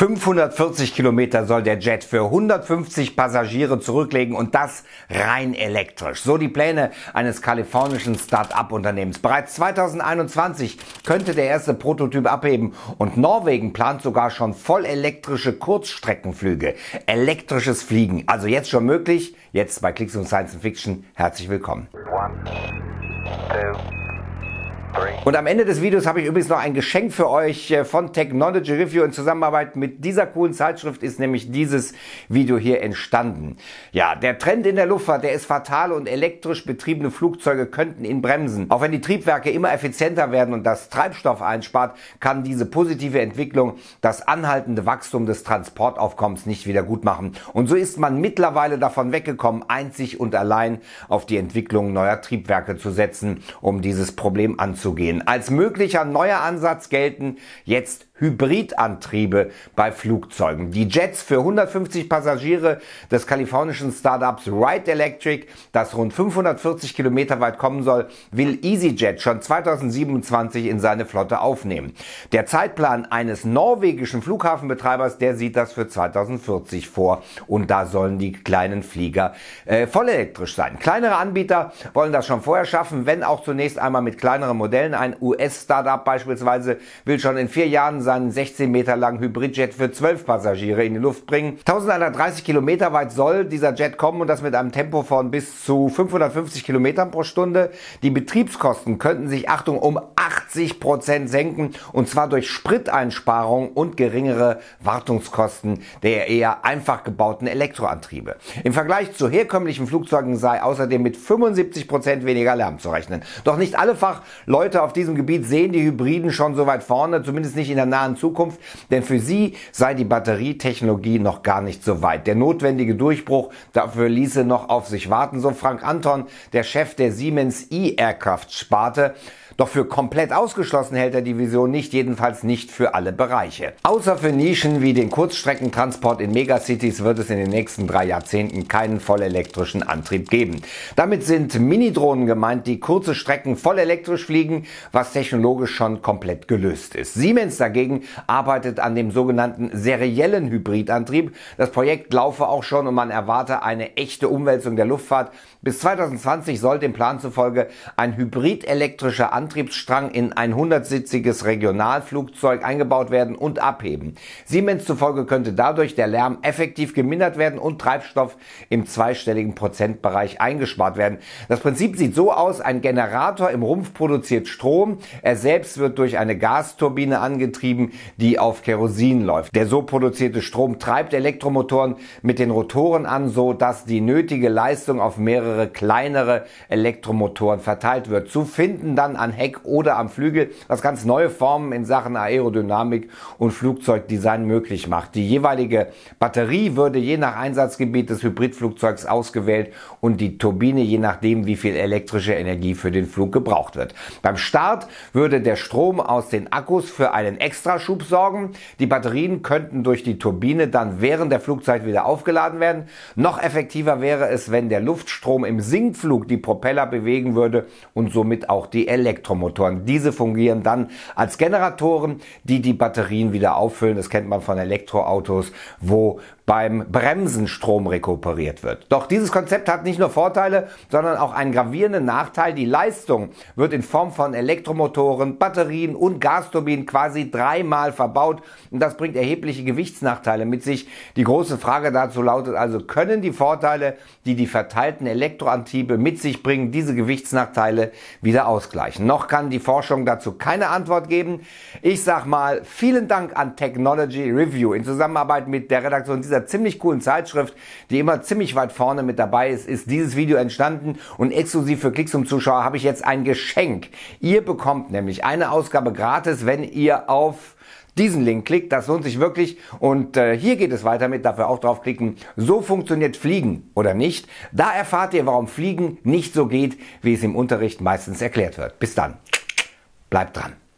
540 Kilometer soll der Jet für 150 Passagiere zurücklegen und das rein elektrisch. So die Pläne eines kalifornischen Start-up-Unternehmens. Bereits 2021 könnte der erste Prototyp abheben und Norwegen plant sogar schon voll elektrische Kurzstreckenflüge. Elektrisches Fliegen. Also jetzt schon möglich. Jetzt bei Klicks und Science and Fiction. Herzlich willkommen. One, two. Und am Ende des Videos habe ich übrigens noch ein Geschenk für euch äh, von Technology Review. In Zusammenarbeit mit dieser coolen Zeitschrift ist nämlich dieses Video hier entstanden. Ja, der Trend in der Luftfahrt, der ist fatal und elektrisch betriebene Flugzeuge könnten ihn bremsen. Auch wenn die Triebwerke immer effizienter werden und das Treibstoff einspart, kann diese positive Entwicklung das anhaltende Wachstum des Transportaufkommens nicht wieder gut machen. Und so ist man mittlerweile davon weggekommen, einzig und allein auf die Entwicklung neuer Triebwerke zu setzen, um dieses Problem anzugehen anzugehen. Als möglicher neuer Ansatz gelten jetzt Hybridantriebe bei Flugzeugen. Die Jets für 150 Passagiere des kalifornischen Startups Wright Electric, das rund 540 Kilometer weit kommen soll, will EasyJet schon 2027 in seine Flotte aufnehmen. Der Zeitplan eines norwegischen Flughafenbetreibers, der sieht das für 2040 vor und da sollen die kleinen Flieger äh, voll elektrisch sein. Kleinere Anbieter wollen das schon vorher schaffen, wenn auch zunächst einmal mit kleineren Modellen Modellen. Ein US-Startup beispielsweise will schon in vier Jahren seinen 16 Meter langen Hybridjet für 12 Passagiere in die Luft bringen. 1130 Kilometer weit soll dieser Jet kommen und das mit einem Tempo von bis zu 550 Kilometern pro Stunde. Die Betriebskosten könnten sich, Achtung, um 80 Prozent senken und zwar durch Spriteinsparungen und geringere Wartungskosten der eher einfach gebauten Elektroantriebe. Im Vergleich zu herkömmlichen Flugzeugen sei außerdem mit 75 Prozent weniger Lärm zu rechnen. Doch nicht alle Fachleute Leute auf diesem Gebiet sehen die Hybriden schon so weit vorne, zumindest nicht in der nahen Zukunft, denn für sie sei die Batterietechnologie noch gar nicht so weit. Der notwendige Durchbruch dafür ließe noch auf sich warten, so Frank Anton, der Chef der Siemens E-Aircraft-Sparte. Doch für komplett ausgeschlossen hält er die Vision nicht, jedenfalls nicht für alle Bereiche. Außer für Nischen wie den Kurzstreckentransport in Megacities wird es in den nächsten drei Jahrzehnten keinen vollelektrischen Antrieb geben. Damit sind Minidrohnen gemeint, die kurze Strecken voll elektrisch fliegen, was technologisch schon komplett gelöst ist. Siemens dagegen arbeitet an dem sogenannten seriellen Hybridantrieb. Das Projekt laufe auch schon und man erwarte eine echte Umwälzung der Luftfahrt. Bis 2020 soll dem Plan zufolge ein hybridelektrischer Antrieb Antriebsstrang in ein 100-sitziges Regionalflugzeug eingebaut werden und abheben. Siemens zufolge könnte dadurch der Lärm effektiv gemindert werden und Treibstoff im zweistelligen Prozentbereich eingespart werden. Das Prinzip sieht so aus, ein Generator im Rumpf produziert Strom, er selbst wird durch eine Gasturbine angetrieben, die auf Kerosin läuft. Der so produzierte Strom treibt Elektromotoren mit den Rotoren an, so dass die nötige Leistung auf mehrere kleinere Elektromotoren verteilt wird. Zu finden dann an Heck oder am Flügel, was ganz neue Formen in Sachen Aerodynamik und Flugzeugdesign möglich macht. Die jeweilige Batterie würde je nach Einsatzgebiet des Hybridflugzeugs ausgewählt und die Turbine je nachdem, wie viel elektrische Energie für den Flug gebraucht wird. Beim Start würde der Strom aus den Akkus für einen Extraschub sorgen. Die Batterien könnten durch die Turbine dann während der Flugzeit wieder aufgeladen werden. Noch effektiver wäre es, wenn der Luftstrom im Sinkflug die Propeller bewegen würde und somit auch die Elektrik. Elektromotoren. Diese fungieren dann als Generatoren, die die Batterien wieder auffüllen. Das kennt man von Elektroautos, wo beim Bremsen Strom rekuperiert wird. Doch dieses Konzept hat nicht nur Vorteile, sondern auch einen gravierenden Nachteil. Die Leistung wird in Form von Elektromotoren, Batterien und Gasturbinen quasi dreimal verbaut und das bringt erhebliche Gewichtsnachteile mit sich. Die große Frage dazu lautet also, können die Vorteile, die die verteilten Elektroantriebe mit sich bringen, diese Gewichtsnachteile wieder ausgleichen? Noch kann die Forschung dazu keine Antwort geben. Ich sag mal, vielen Dank an Technology Review in Zusammenarbeit mit der Redaktion dieser dieser ziemlich coolen Zeitschrift, die immer ziemlich weit vorne mit dabei ist, ist dieses Video entstanden und exklusiv für Klicks und Zuschauer habe ich jetzt ein Geschenk. Ihr bekommt nämlich eine Ausgabe gratis, wenn ihr auf diesen Link klickt, das lohnt sich wirklich und äh, hier geht es weiter mit, dafür auch draufklicken. So funktioniert Fliegen oder nicht. Da erfahrt ihr, warum Fliegen nicht so geht, wie es im Unterricht meistens erklärt wird. Bis dann, bleibt dran.